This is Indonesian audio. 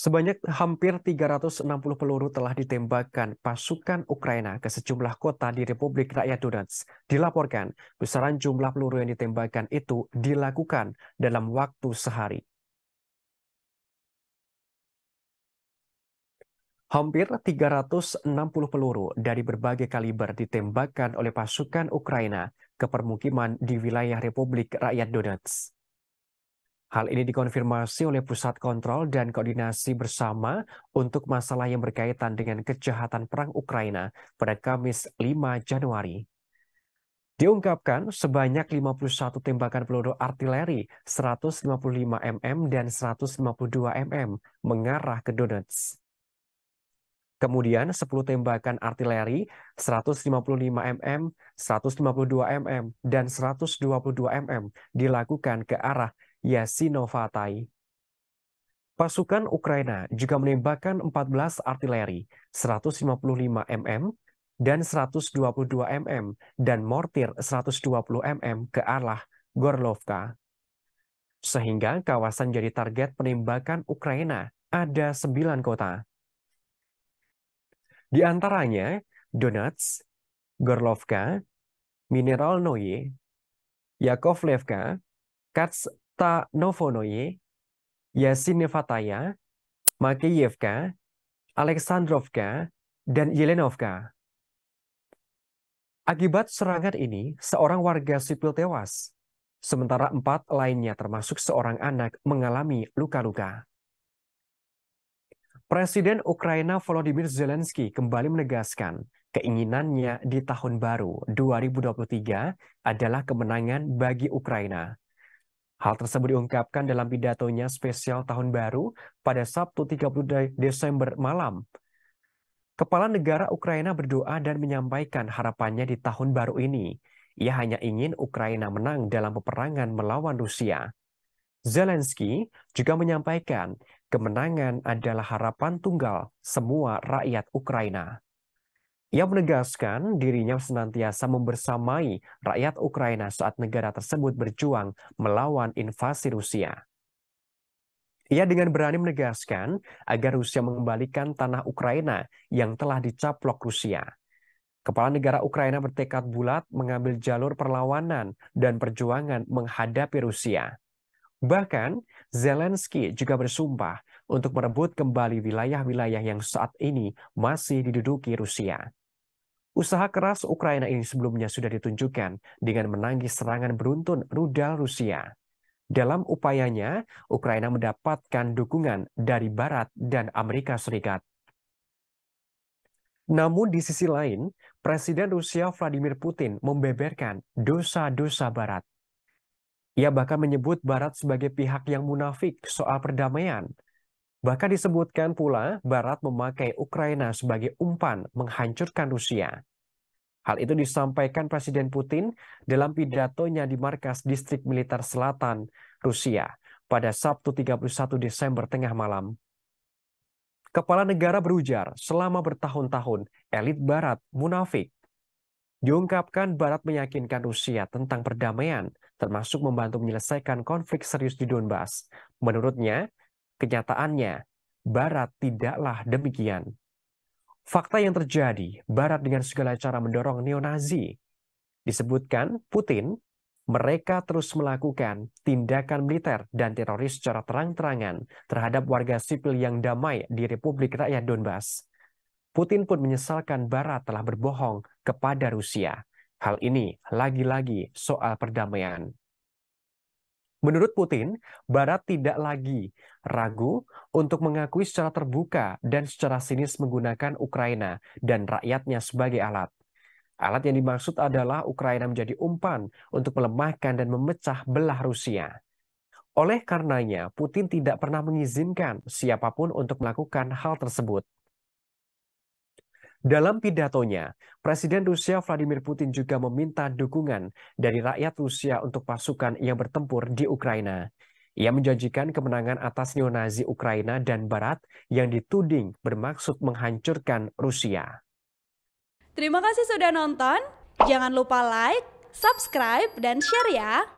Sebanyak hampir 360 peluru telah ditembakkan pasukan Ukraina ke sejumlah kota di Republik Rakyat Donetsk. Dilaporkan, besaran jumlah peluru yang ditembakkan itu dilakukan dalam waktu sehari. Hampir 360 peluru dari berbagai kaliber ditembakkan oleh pasukan Ukraina ke permukiman di wilayah Republik Rakyat Donetsk. Hal ini dikonfirmasi oleh Pusat Kontrol dan Koordinasi Bersama untuk masalah yang berkaitan dengan kejahatan perang Ukraina pada Kamis 5 Januari. Diungkapkan sebanyak 51 tembakan peluru artileri 155 mm dan 152 mm mengarah ke Donetsk. Kemudian 10 tembakan artileri 155 mm, 152 mm, dan 122 mm dilakukan ke arah Yasinovatai. Pasukan Ukraina juga menembakkan 14 artileri 155 mm dan 122 mm dan mortir 120 mm ke arah Gorlovka. Sehingga kawasan jadi target penembakan Ukraina ada 9 kota. Di antaranya Donetsk, Gorlovka, Mineralnoye, Yakovlevka, Kats ta Novonoye, Yasinevataya, Makeyevka, Alexandrovka, dan Yelenovka. Akibat serangan ini, seorang warga sipil tewas, sementara empat lainnya termasuk seorang anak mengalami luka-luka. Presiden Ukraina Volodymyr Zelensky kembali menegaskan keinginannya di tahun baru 2023 adalah kemenangan bagi Ukraina Hal tersebut diungkapkan dalam pidatonya spesial Tahun Baru pada Sabtu 30 Desember malam. Kepala negara Ukraina berdoa dan menyampaikan harapannya di tahun baru ini. Ia hanya ingin Ukraina menang dalam peperangan melawan Rusia. Zelensky juga menyampaikan kemenangan adalah harapan tunggal semua rakyat Ukraina. Ia menegaskan dirinya senantiasa membersamai rakyat Ukraina saat negara tersebut berjuang melawan invasi Rusia. Ia dengan berani menegaskan agar Rusia mengembalikan tanah Ukraina yang telah dicaplok Rusia. Kepala negara Ukraina bertekad bulat mengambil jalur perlawanan dan perjuangan menghadapi Rusia. Bahkan, Zelensky juga bersumpah untuk merebut kembali wilayah-wilayah yang saat ini masih diduduki Rusia. Usaha keras Ukraina ini sebelumnya sudah ditunjukkan dengan menangis serangan beruntun rudal Rusia. Dalam upayanya, Ukraina mendapatkan dukungan dari Barat dan Amerika Serikat. Namun di sisi lain, Presiden Rusia Vladimir Putin membeberkan dosa-dosa Barat. Ia bahkan menyebut Barat sebagai pihak yang munafik soal perdamaian. Bahkan disebutkan pula Barat memakai Ukraina sebagai umpan menghancurkan Rusia. Hal itu disampaikan Presiden Putin dalam pidatonya di markas distrik militer selatan Rusia pada Sabtu 31 Desember tengah malam. Kepala negara berujar selama bertahun-tahun elit barat munafik. Diungkapkan barat meyakinkan Rusia tentang perdamaian, termasuk membantu menyelesaikan konflik serius di Donbas. Menurutnya, kenyataannya barat tidaklah demikian. Fakta yang terjadi, Barat dengan segala cara mendorong neonazi. Disebutkan Putin, mereka terus melakukan tindakan militer dan teroris secara terang-terangan terhadap warga sipil yang damai di Republik Rakyat Donbas. Putin pun menyesalkan Barat telah berbohong kepada Rusia. Hal ini lagi-lagi soal perdamaian. Menurut Putin, Barat tidak lagi ragu untuk mengakui secara terbuka dan secara sinis menggunakan Ukraina dan rakyatnya sebagai alat. Alat yang dimaksud adalah Ukraina menjadi umpan untuk melemahkan dan memecah belah Rusia. Oleh karenanya, Putin tidak pernah mengizinkan siapapun untuk melakukan hal tersebut. Dalam pidatonya, Presiden Rusia Vladimir Putin juga meminta dukungan dari rakyat Rusia untuk pasukan yang bertempur di Ukraina. Ia menjanjikan kemenangan atas neonazi Ukraina dan Barat yang dituding bermaksud menghancurkan Rusia. Terima kasih sudah nonton. Jangan lupa like, subscribe, dan share ya.